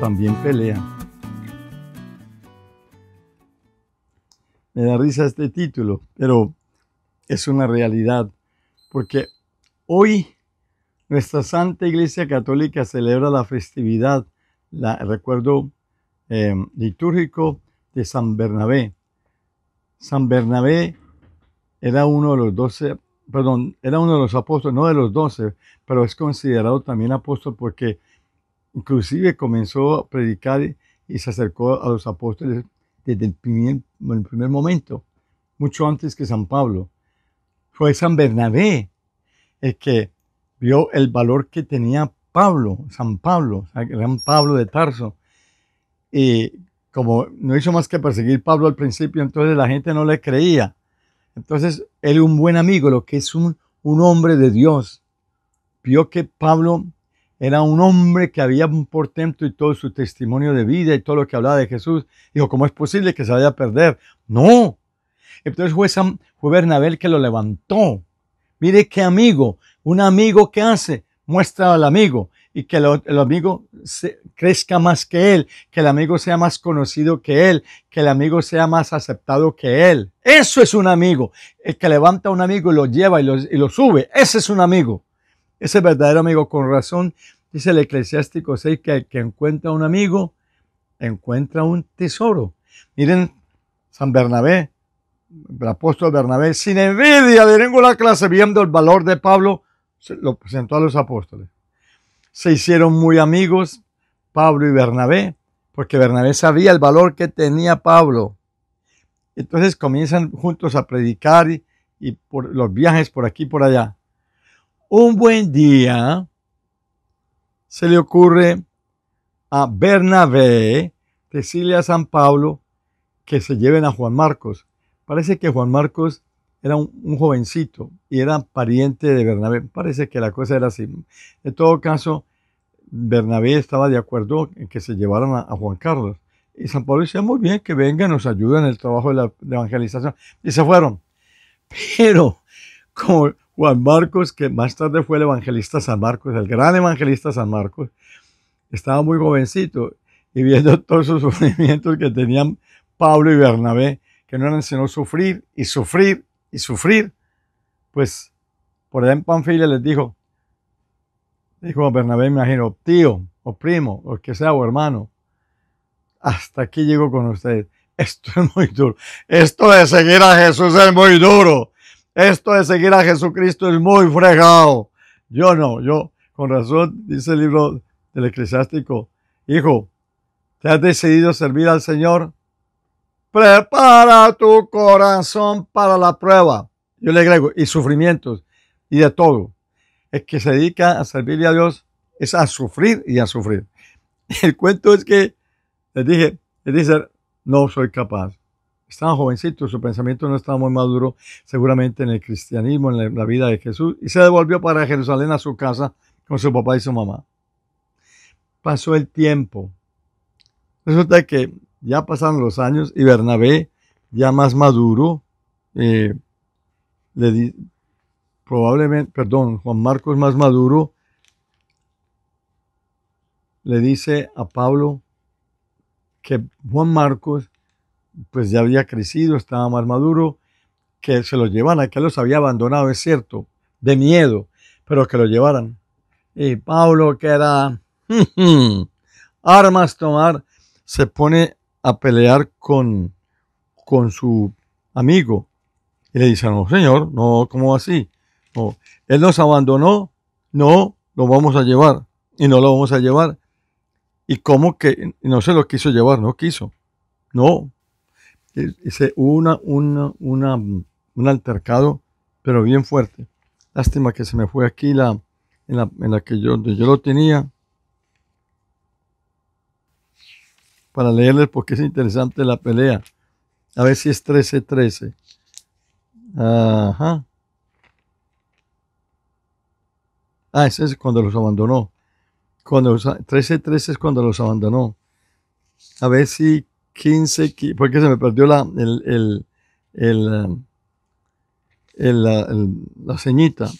también pelean. Me da risa este título, pero es una realidad, porque hoy nuestra Santa Iglesia Católica celebra la festividad, la, recuerdo eh, litúrgico de San Bernabé. San Bernabé era uno de los doce, perdón, era uno de los apóstoles, no de los doce, pero es considerado también apóstol porque Inclusive comenzó a predicar y se acercó a los apóstoles desde el primer, momento, mucho antes que San Pablo. Fue San Bernabé el que vio el valor que tenía Pablo, San Pablo, San Pablo de Tarso. Y como no hizo más que perseguir Pablo al principio, entonces la gente no le creía. Entonces él un buen amigo, lo que es un hombre de Dios, vio que Pablo era un hombre que había un portento y todo su testimonio de vida y todo lo que hablaba de Jesús. Dijo, ¿cómo es posible que se vaya a perder? No. Entonces fue, San, fue que lo levantó. Mire qué amigo, un amigo que hace, muestra al amigo y que el, amigo crezca más que él, que el amigo sea más conocido que él, que el amigo sea más aceptado que él. Eso es un amigo. El que levanta a un amigo y lo lleva y lo, y lo sube. Ese es un amigo. Ese verdadero amigo, con razón, dice el Eclesiástico 6, que el que encuentra un amigo, encuentra un tesoro. Miren, San Bernabé, el apóstol Bernabé, sin envidia de ninguna clase, viendo el valor de Pablo, lo presentó a los apóstoles. Se hicieron muy amigos Pablo y Bernabé, porque Bernabé sabía el valor que tenía Pablo. Entonces comienzan juntos a predicar y, por los viajes por aquí y por allá. Un buen día se le ocurre a Bernabé decirle a San Pablo que se lleven a Juan Marcos. Parece que Juan Marcos era un, jovencito y era pariente de Bernabé. Parece que la cosa era así. En todo caso, Bernabé estaba de acuerdo en que se llevaran a, Juan Carlos. Y San Pablo decía, muy bien, que vengan, nos ayuden en el trabajo de la de evangelización. Y se fueron. Pero como Juan Marcos, que más tarde fue el evangelista San Marcos, el gran evangelista San Marcos, estaba muy jovencito y viendo todos sus sufrimientos que tenían Pablo y Bernabé, que no eran sino sufrir y sufrir y sufrir, pues por ahí en Panfilia les dijo, dijo a Bernabé, me imagino, tío o primo o que sea o hermano, hasta aquí llego con ustedes. Esto es muy duro. Esto de seguir a Jesús es muy duro. Esto de seguir a Jesucristo es muy fregado. Yo no, yo, con razón, dice el libro del eclesiástico, hijo, ¿te has decidido servir al Señor? Prepara tu corazón para la prueba. Yo le agrego, y sufrimientos, y de todo. El que se dedica a servirle a Dios es a sufrir y a sufrir. El cuento es que les dije, les no soy capaz estaba jovencito, su pensamiento no estaba muy maduro, seguramente en el cristianismo, en la, vida de Jesús, y se devolvió para Jerusalén a su casa con su papá y su mamá. Pasó el tiempo. Resulta que ya pasaron los años y Bernabé, ya más maduro, eh, le probablemente, perdón, Juan Marcos más maduro, le dice a Pablo que Juan Marcos pues ya había crecido, estaba más maduro, que se lo llevan, que los había abandonado, es cierto, de miedo, pero que lo llevaran. Y Pablo, que era armas tomar, se pone a pelear con, con su amigo. Y le dice, no, señor, no, ¿cómo así? él nos abandonó, no, lo vamos a llevar. Y no lo vamos a llevar. ¿Y cómo que no se lo quiso llevar? No quiso. No, hice una, una, una, un altercado, pero bien fuerte. Lástima que se me fue aquí la, en la, que yo, yo lo tenía. Para leerles porque es interesante la pelea. A ver si es 13-13. Ajá. Ah, ese es cuando los abandonó. Cuando 13-13 es cuando los abandonó. A ver si 15, porque se me perdió la, el, la, ceñita.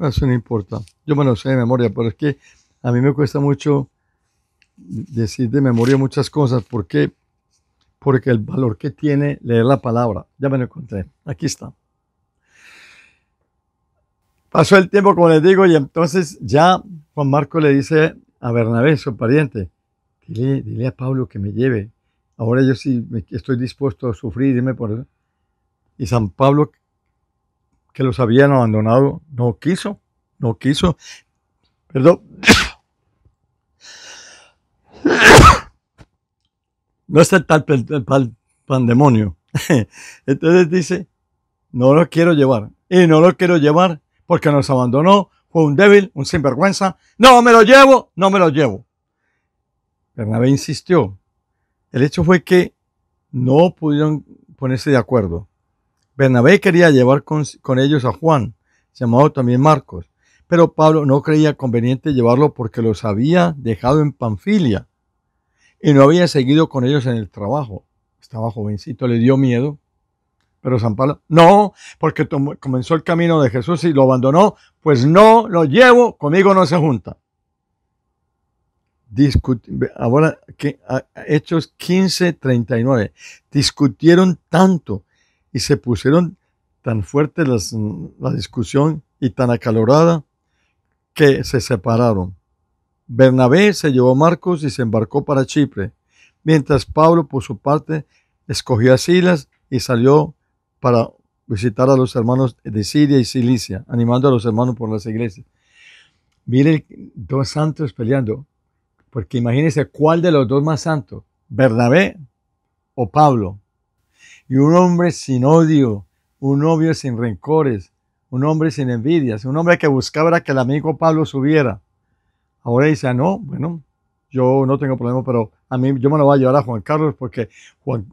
Eso no importa. Yo me lo sé de memoria, pero es que a mí me cuesta mucho decir de memoria muchas cosas. ¿Por qué? Porque el valor que tiene leer la palabra. Ya me lo encontré. Aquí está. Pasó el tiempo, como les digo, y entonces ya Juan Marco le dice a Bernabé, su pariente, dile a Pablo que me lleve, Ahora yo sí estoy dispuesto a sufrir, dime por eso. Y San Pablo, que los habían abandonado, no quiso, no quiso. Perdón. No está tal pandemonio. Entonces dice, no lo quiero llevar. Y no lo quiero llevar porque nos abandonó, fue un débil, un sinvergüenza. No me lo llevo, no me lo llevo. Bernabé insistió, el hecho fue que no pudieron ponerse de acuerdo. Bernabé quería llevar con, ellos a Juan, llamado también Marcos, pero Pablo no creía conveniente llevarlo porque los había dejado en Panfilia y no había seguido con ellos en el trabajo. Estaba jovencito, le dio miedo. Pero San Pablo, no, porque comenzó el camino de Jesús y lo abandonó, pues no lo llevo, conmigo no se junta ahora Hechos 15.39 discutieron tanto y se pusieron tan fuerte la discusión y tan acalorada que se separaron. Bernabé se llevó a Marcos y se embarcó para Chipre, mientras Pablo por su parte escogió a Silas y salió para visitar a los hermanos de Siria y Cilicia, animando a los hermanos por las iglesias. Mire, dos santos peleando. Porque imagínense cuál de los dos más santos, Bernabé o Pablo. Y un hombre sin odio, un novio sin rencores, un hombre sin envidias, un hombre que buscaba que el amigo Pablo subiera. Ahora dice, ah, no, bueno, yo no tengo problema, pero a mí yo me lo voy a llevar a Juan Carlos porque Juan,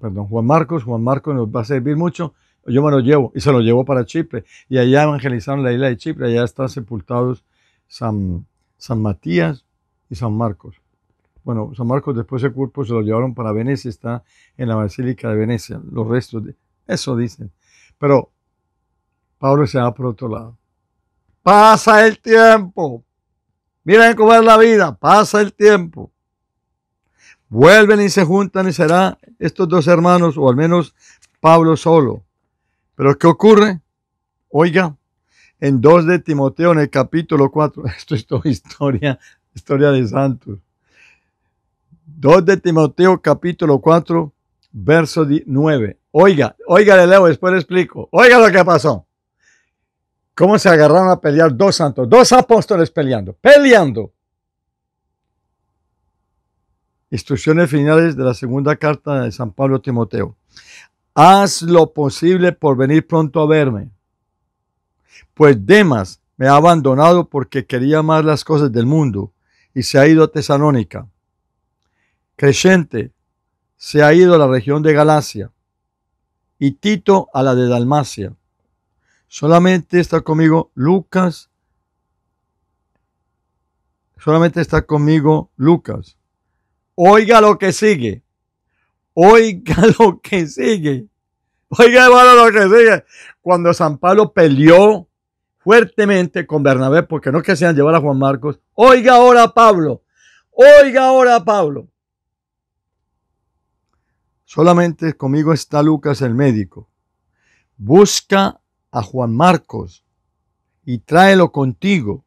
perdón, Juan Marcos, Juan Marcos nos va a servir mucho, yo me lo llevo y se lo llevo para Chipre. Y allá evangelizaron la isla de Chipre, allá están sepultados San, San Matías, y San Marcos. Bueno, San Marcos después del cuerpo se lo llevaron para Venecia, está en la Basílica de Venecia, los restos, de, eso dicen. Pero Pablo se va por otro lado. Pasa el tiempo. Miren cómo es la vida, pasa el tiempo. Vuelven y se juntan y será estos dos hermanos, o al menos Pablo solo. Pero ¿qué ocurre? Oiga, en 2 de Timoteo, en el capítulo 4, esto es toda historia historia de santos. 2 de Timoteo capítulo 4, verso 9. Oiga, oiga, le leo, después le explico. Oiga lo que pasó. ¿Cómo se agarraron a pelear dos santos, dos apóstoles peleando, peleando? Instrucciones finales de la segunda carta de San Pablo a Timoteo. Haz lo posible por venir pronto a verme. Pues Demas me ha abandonado porque quería más las cosas del mundo y se ha ido a Tesalónica. Crescente se ha ido a la región de Galacia y Tito a la de Dalmacia. Solamente está conmigo Lucas. Solamente está conmigo Lucas. Oiga lo que sigue. Oiga lo que sigue. Oiga, hermano, lo que sigue. Cuando San Pablo peleó fuertemente con Bernabé, porque no querían llevar a Juan Marcos. Oiga ahora Pablo, oiga ahora Pablo. Solamente conmigo está Lucas el médico. Busca a Juan Marcos y tráelo contigo,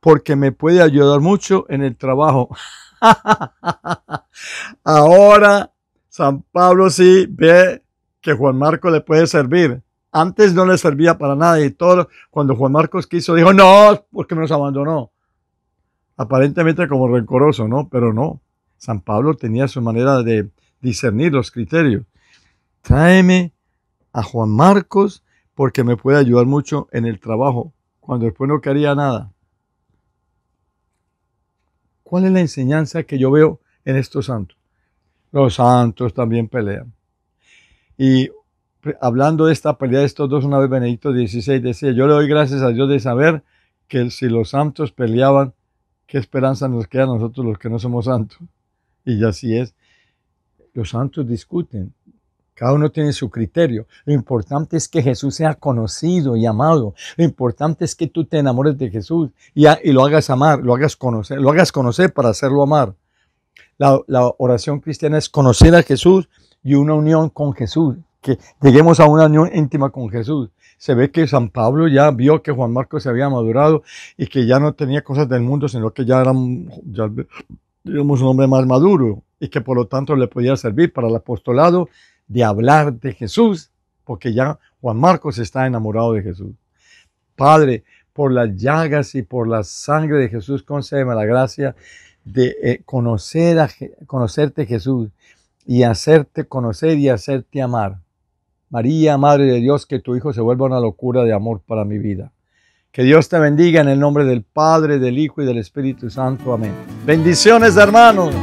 porque me puede ayudar mucho en el trabajo. Ahora San Pablo sí ve que Juan Marcos le puede servir. Antes no le servía para nada y todo. Cuando Juan Marcos quiso, dijo, no, porque nos abandonó. Aparentemente como rencoroso, ¿no? Pero no. San Pablo tenía su manera de discernir los criterios. Tráeme a Juan Marcos porque me puede ayudar mucho en el trabajo, cuando después no quería nada. ¿Cuál es la enseñanza que yo veo en estos santos? Los santos también pelean. Y hablando de esta pelea de estos dos, una vez Benedicto XVI decía, yo le doy gracias a Dios de saber que si los santos peleaban, qué esperanza nos queda a nosotros los que no somos santos. Y así es. Los santos discuten, cada uno tiene su criterio. Lo importante es que Jesús sea conocido y amado. Lo importante es que tú te enamores de Jesús y, lo hagas amar, lo hagas conocer, lo hagas conocer para hacerlo amar. la oración cristiana es conocer a Jesús y una unión con Jesús que lleguemos a una unión íntima con Jesús. Se ve que San Pablo ya vio que Juan Marcos se había madurado y que ya no tenía cosas del mundo, sino que ya era ya, un hombre más maduro y que por lo tanto le podía servir para el apostolado de hablar de Jesús, porque ya Juan Marcos está enamorado de Jesús. Padre, por las llagas y por la sangre de Jesús, concédeme la gracia de eh, conocer a, conocerte Jesús y hacerte conocer y hacerte amar. María, Madre de Dios, que tu Hijo se vuelva una locura de amor para mi vida. Que Dios te bendiga en el nombre del Padre, del Hijo y del Espíritu Santo. Amén. Bendiciones, hermanos.